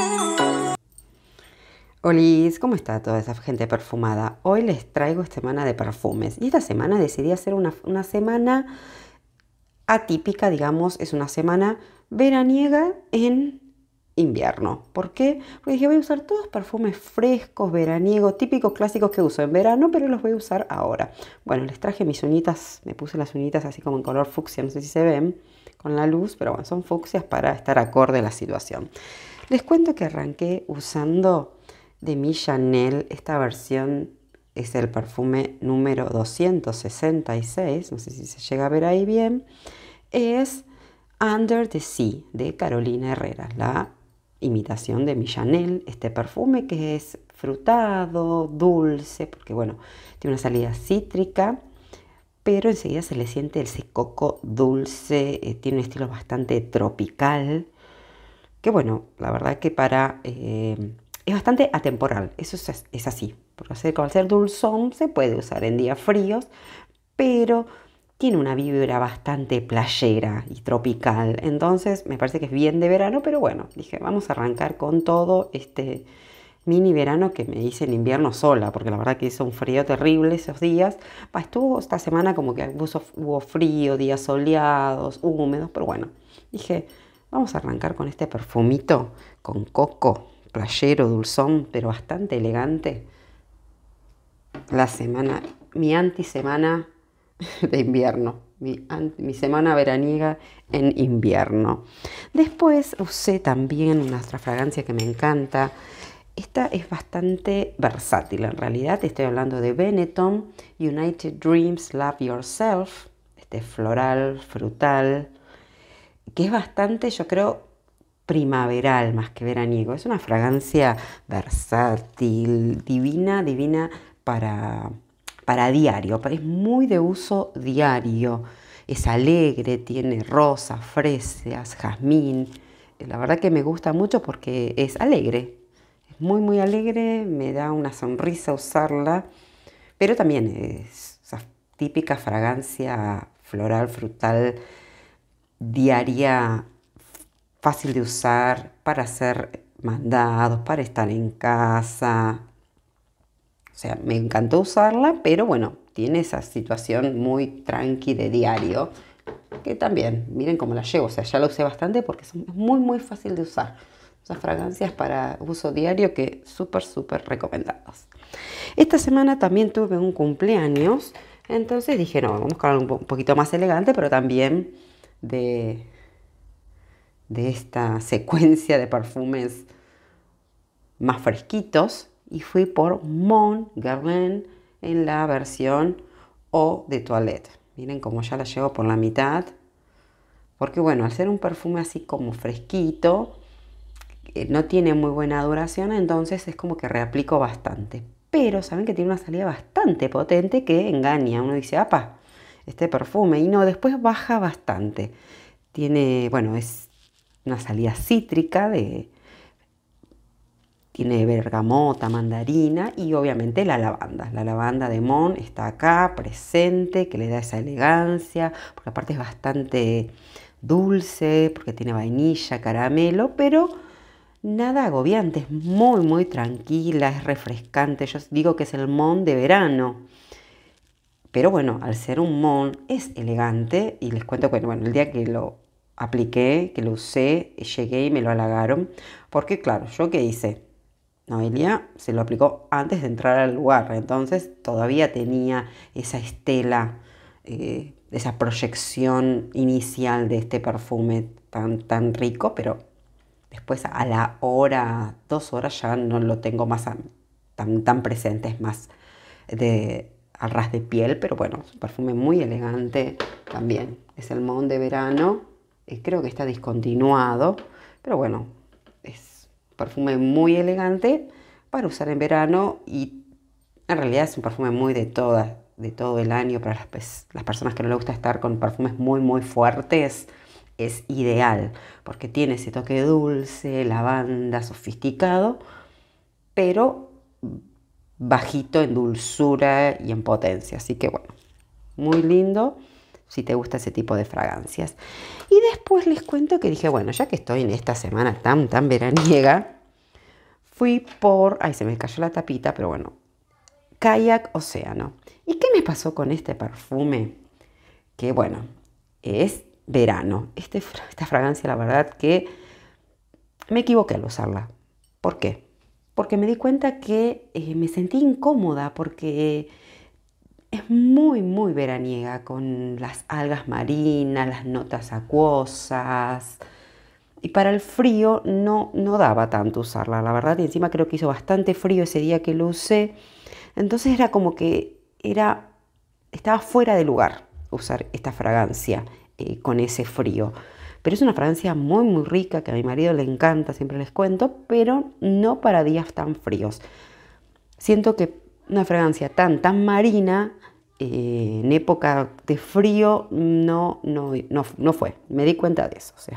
¡Hola! ¿cómo está toda esa gente perfumada? Hoy les traigo semana de perfumes y esta semana decidí hacer una, una semana atípica, digamos, es una semana veraniega en invierno. ¿Por qué? Porque dije, voy a usar todos perfumes frescos, veraniegos, típicos, clásicos que uso en verano, pero los voy a usar ahora. Bueno, les traje mis uñitas, me puse las uñitas así como en color fucsia, no sé si se ven con la luz, pero bueno, son fucsias para estar acorde a la situación. Les cuento que arranqué usando de mi Chanel esta versión es el perfume número 266, no sé si se llega a ver ahí bien, es Under the Sea de Carolina Herrera, la imitación de mi Chanel, este perfume que es frutado, dulce, porque bueno, tiene una salida cítrica, pero enseguida se le siente el coco dulce, eh, tiene un estilo bastante tropical, que bueno, la verdad que para... Eh, es bastante atemporal, eso es, así, porque hacer, al ser dulzón se puede usar en días fríos, pero tiene una vibra bastante playera y tropical, entonces me parece que es bien de verano, pero bueno, dije, vamos a arrancar con todo este mini verano que me hice en invierno sola, porque la verdad que hizo un frío terrible esos días. estuvo esta semana como que hubo frío, días soleados, húmedos, pero bueno, dije, Vamos a arrancar con este perfumito con coco, playero, dulzón, pero bastante elegante. La semana, mi antisemana de invierno, mi, semana veraniega en invierno. Después usé también una otra fragancia que me encanta. Esta es bastante versátil en realidad. Estoy hablando de Benetton United Dreams Love Yourself. Este floral, frutal, que es bastante, yo creo, primaveral más que veraniego. Es una fragancia versátil, divina, divina para, para diario. Es muy de uso diario. Es alegre, tiene rosas, fresas, jazmín. Eh, la verdad que me gusta mucho porque es alegre. Es muy, muy alegre. Me da una sonrisa usarla. Pero también es esa típica fragancia floral, frutal diaria fácil de usar para hacer mandados, para estar en casa. O sea, me encantó usarla, pero bueno, tiene esa situación muy tranqui de diario, que también, miren cómo la llevo, o sea, ya la usé bastante porque es muy, muy fácil de usar. Esas fragancias para uso diario que súper, súper recomendadas. Esta semana también tuve un cumpleaños, entonces dije, no, vamos con algo un poquito más elegante, pero también de, esta secuencia de perfumes más fresquitos y fui por Mon Guerlain en la versión O de Toilette. Miren cómo ya la llevo por la mitad. Porque bueno, al ser un perfume así como fresquito, eh, no tiene muy buena duración, entonces es como que reaplico bastante. Pero saben que tiene una salida bastante potente que engaña. Uno dice, apa, este perfume. Y no, después baja bastante. Tiene, bueno, es una salida cítrica de... Tiene bergamota, mandarina y obviamente la lavanda. La lavanda de Mon está acá, presente, que le da esa elegancia, porque aparte es bastante dulce, porque tiene vainilla, caramelo, pero nada agobiante, es muy, muy tranquila, es refrescante. Yo digo que es el Mon de verano. Pero bueno, al ser un mon es elegante y les cuento que bueno, el día que lo apliqué, que lo usé, llegué y me lo halagaron. Porque claro, yo qué hice. Noelia se lo aplicó antes de entrar al lugar, entonces todavía tenía esa estela, eh, esa proyección inicial de este perfume tan, tan rico, pero después a la hora, dos horas ya no lo tengo más tan, tan presente, es más de, al ras de piel, pero bueno, es un perfume muy elegante también. Es el mon de verano, eh, creo que está discontinuado, pero bueno, es un perfume muy elegante para usar en verano y en realidad es un perfume muy de todas, de todo el año, para las, las personas que no les gusta estar con perfumes muy, muy fuertes, es ideal, porque tiene ese toque dulce, lavanda, sofisticado, pero bajito en dulzura y en potencia. Así que bueno, muy lindo si te gusta ese tipo de fragancias. Y después les cuento que dije, bueno, ya que estoy en esta semana tan, tan veraniega, fui por, ay, se me cayó la tapita, pero bueno, Kayak Océano. ¿Y qué me pasó con este perfume? Que bueno, es verano. Este esta fragancia, la verdad que me equivoqué al usarla. ¿Por qué? porque me di cuenta que eh, me sentí incómoda porque es muy, muy veraniega con las algas marinas, las notas acuosas. Y para el frío no, no daba tanto usarla, la verdad. Y encima creo que hizo bastante frío ese día que lo usé. Entonces era como que era, estaba fuera de lugar usar esta fragancia eh, con ese frío. Pero es una fragancia muy, muy rica que a mi marido le encanta, siempre les cuento, pero no para días tan fríos. Siento que una fragancia tan, tan marina, eh, en época de frío, no, no, fue. Me di cuenta de eso. O sea,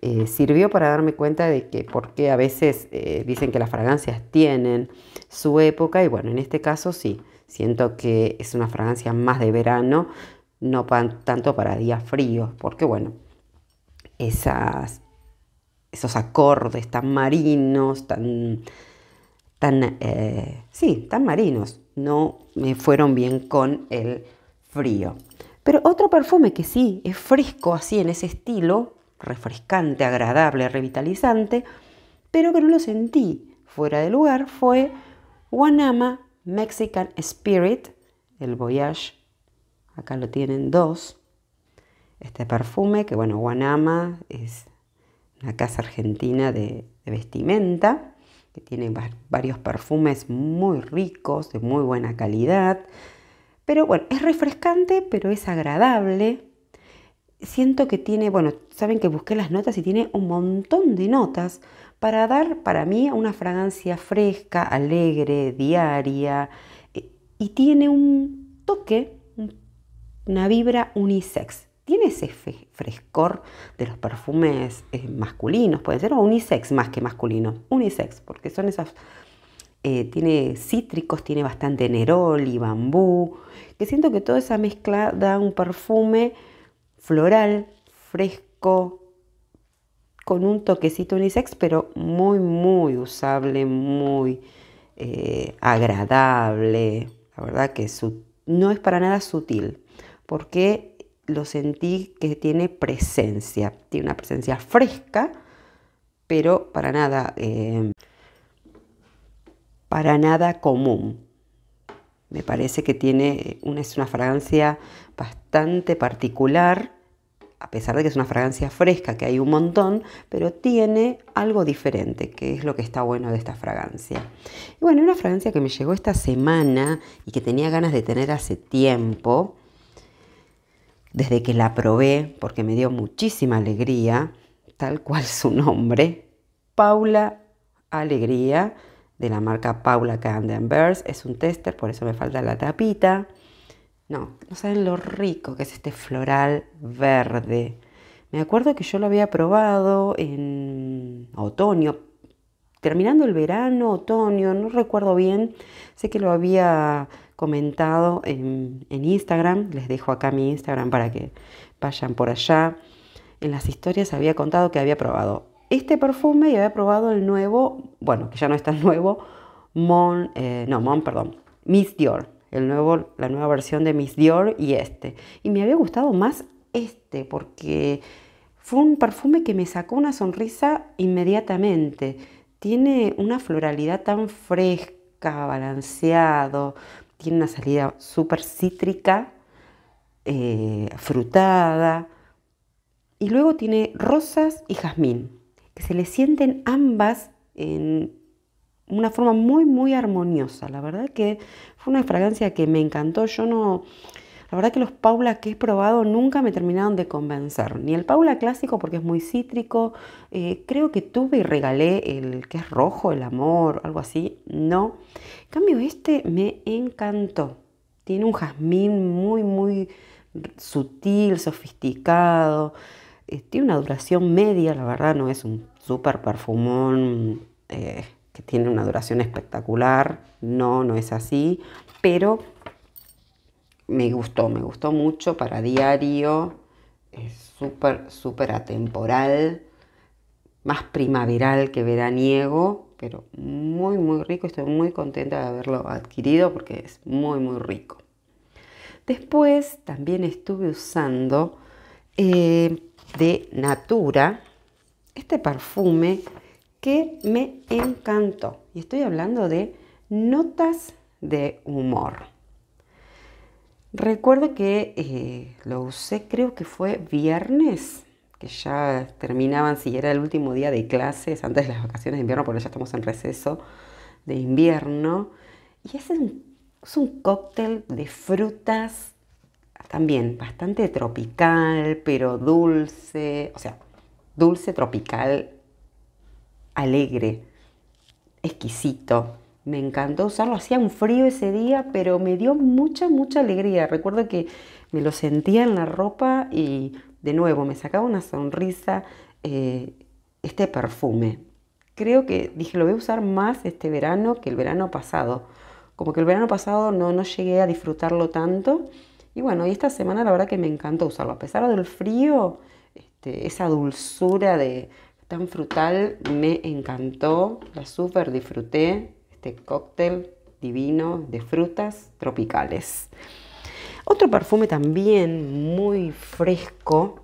eh, sirvió para darme cuenta de que porque a veces eh, dicen que las fragancias tienen su época y bueno, en este caso sí, siento que es una fragancia más de verano, no tanto para días fríos, porque bueno, esas, esos acordes tan marinos, tan, tan, eh, sí, tan marinos, no me fueron bien con el frío. Pero otro perfume que sí es fresco así en ese estilo, refrescante, agradable, revitalizante, pero que no lo sentí fuera de lugar, fue Guanama Mexican Spirit, el Voyage, acá lo tienen dos, este perfume, que bueno, Guanama es una casa argentina de, vestimenta, que tiene varios perfumes muy ricos, de muy buena calidad. Pero bueno, es refrescante, pero es agradable. Siento que tiene, bueno, saben que busqué las notas y tiene un montón de notas para dar para mí una fragancia fresca, alegre, diaria. Eh, y tiene un toque, una vibra unisex tiene ese frescor de los perfumes eh, masculinos, puede ser, o unisex más que masculino, unisex, porque son esas, eh, tiene cítricos, tiene bastante nerol y bambú, que siento que toda esa mezcla da un perfume floral, fresco, con un toquecito unisex, pero muy, muy usable, muy eh, agradable, la verdad que no es para nada sutil, porque lo sentí que tiene presencia, tiene una presencia fresca, pero para nada, eh, para nada común. Me parece que tiene eh, una, es una fragancia bastante particular, a pesar de que es una fragancia fresca, que hay un montón, pero tiene algo diferente, que es lo que está bueno de esta fragancia. Y bueno, una fragancia que me llegó esta semana y que tenía ganas de tener hace tiempo, desde que la probé, porque me dio muchísima alegría, tal cual su nombre, Paula Alegría, de la marca Paula Bears. Es un tester, por eso me falta la tapita. No, no saben lo rico que es este floral verde. Me acuerdo que yo lo había probado en otoño, terminando el verano, otoño, no recuerdo bien. Sé que lo había comentado en, Instagram, les dejo acá mi Instagram para que vayan por allá. En las historias había contado que había probado este perfume y había probado el nuevo, bueno, que ya no es tan nuevo, Mon, eh, no, Mon, perdón, Miss Dior, el nuevo, la nueva versión de Miss Dior y este. Y me había gustado más este porque fue un perfume que me sacó una sonrisa inmediatamente. Tiene una floralidad tan fresca, balanceado, tiene una salida súper cítrica, eh, frutada, y luego tiene rosas y jazmín, que se le sienten ambas en una forma muy, muy armoniosa. La verdad que fue una fragancia que me encantó. Yo no, la verdad que los Paula que he probado nunca me terminaron de convencer. Ni el Paula clásico porque es muy cítrico. Eh, creo que tuve y regalé el que es rojo, el amor, algo así. No. En cambio, este me encantó. Tiene un jazmín muy, muy sutil, sofisticado. Eh, tiene una duración media, la verdad no es un súper perfumón eh, que tiene una duración espectacular. No, no es así. Pero me gustó, me gustó mucho para diario, es súper, súper atemporal, más primaveral que veraniego, pero muy, muy rico, estoy muy contenta de haberlo adquirido porque es muy, muy rico. Después también estuve usando eh, de Natura este perfume que me encantó. Y estoy hablando de notas de humor. Recuerdo que eh, lo usé, creo que fue viernes, que ya terminaban, si era el último día de clases, antes de las vacaciones de invierno, porque ya estamos en receso de invierno. Y es un cóctel de frutas, también bastante tropical, pero dulce, o sea, dulce, tropical, alegre, exquisito me encantó usarlo. Hacía un frío ese día, pero me dio mucha, mucha alegría. Recuerdo que me lo sentía en la ropa y de nuevo me sacaba una sonrisa eh, este perfume. Creo que dije, lo voy a usar más este verano que el verano pasado. Como que el verano pasado no, no llegué a disfrutarlo tanto. Y bueno, y esta semana la verdad que me encantó usarlo. A pesar del frío, este, esa dulzura de, tan frutal me encantó. La super disfruté este cóctel divino de frutas tropicales. Otro perfume también muy fresco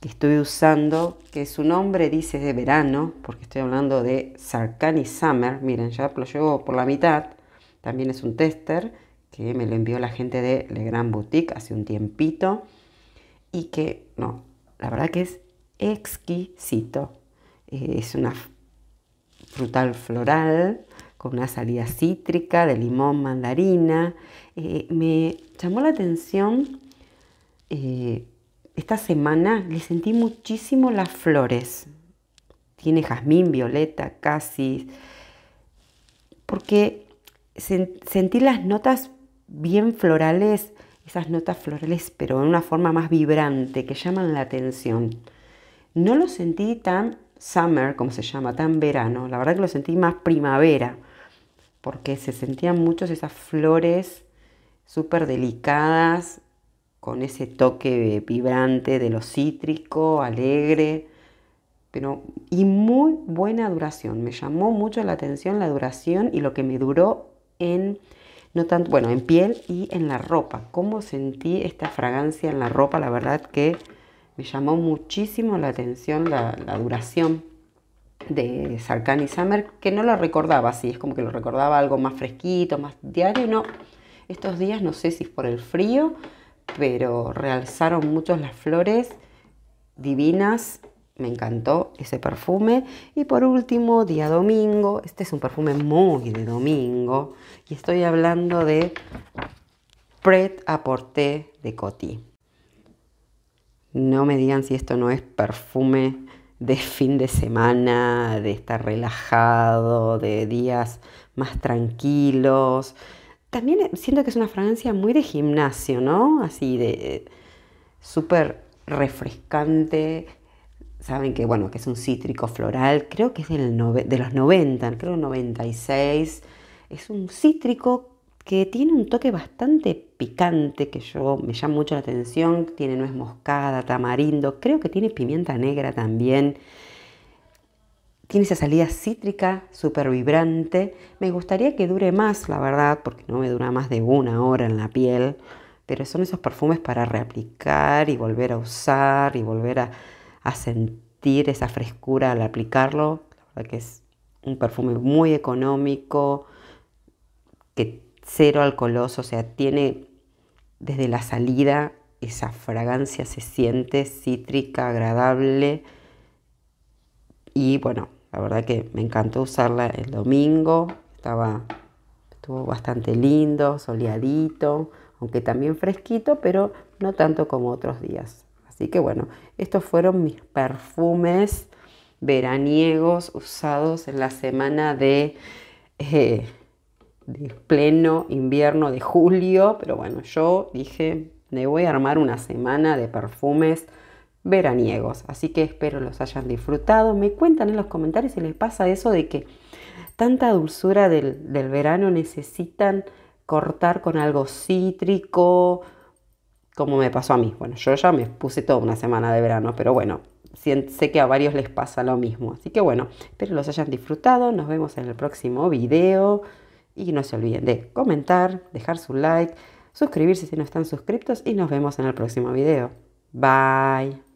que estoy usando, que su nombre dice de verano, porque estoy hablando de Sarkani Summer. Miren, ya lo llevo por la mitad. También es un tester que me lo envió la gente de Le Grand Boutique hace un tiempito. Y que, no, la verdad que es exquisito. Eh, es una frutal floral, con una salida cítrica de limón, mandarina. Eh, me llamó la atención eh, esta semana, le sentí muchísimo las flores. Tiene jazmín, violeta, casi porque sentí las notas bien florales, esas notas florales, pero en una forma más vibrante, que llaman la atención. No lo sentí tan summer, como se llama, tan verano. La verdad que lo sentí más primavera, porque se sentían muchas esas flores súper delicadas, con ese toque vibrante de lo cítrico, alegre, pero y muy buena duración. Me llamó mucho la atención la duración y lo que me duró en no tanto, bueno, en piel y en la ropa. como sentí esta fragancia en la ropa, la verdad que me llamó muchísimo la atención la, duración de Sarkani Summer, que no lo recordaba así, es como que lo recordaba algo más fresquito, más diario, no. Estos días no sé si es por el frío, pero realzaron mucho las flores divinas, me encantó ese perfume. Y por último, día domingo, este es un perfume muy de domingo, y estoy hablando de Pret a porter de Coty. No me digan si esto no es perfume de fin de semana, de estar relajado, de días más tranquilos. También eh, siento que es una fragancia muy de gimnasio, ¿no? Así de eh, súper refrescante. Saben que, bueno, que es un cítrico floral, creo que es del de los 90, creo 96. Es un cítrico que tiene un toque bastante picante que yo me llama mucho la atención, tiene nuez moscada, tamarindo, creo que tiene pimienta negra también. Tiene esa salida cítrica súper vibrante. Me gustaría que dure más, la verdad, porque no me dura más de una hora en la piel. Pero son esos perfumes para reaplicar y volver a usar y volver a, sentir esa frescura al aplicarlo. La verdad que es un perfume muy económico, que cero alcoholoso, o sea, tiene desde la salida esa fragancia se siente cítrica, agradable y bueno, la verdad que me encantó usarla el domingo, estaba estuvo bastante lindo, soleadito, aunque también fresquito, pero no tanto como otros días. Así que bueno, estos fueron mis perfumes veraniegos usados en la semana de eh, de pleno invierno de julio, pero bueno, yo dije, me voy a armar una semana de perfumes veraniegos, así que espero los hayan disfrutado. Me cuentan en los comentarios si les pasa eso de que tanta dulzura del, del verano necesitan cortar con algo cítrico, como me pasó a mí. Bueno, yo ya me puse toda una semana de verano, pero bueno, sé que a varios les pasa lo mismo. Así que bueno, espero los hayan disfrutado. Nos vemos en el próximo video. Y no se olviden de comentar, dejar su like, suscribirse si no están suscriptos y nos vemos en el próximo video. Bye.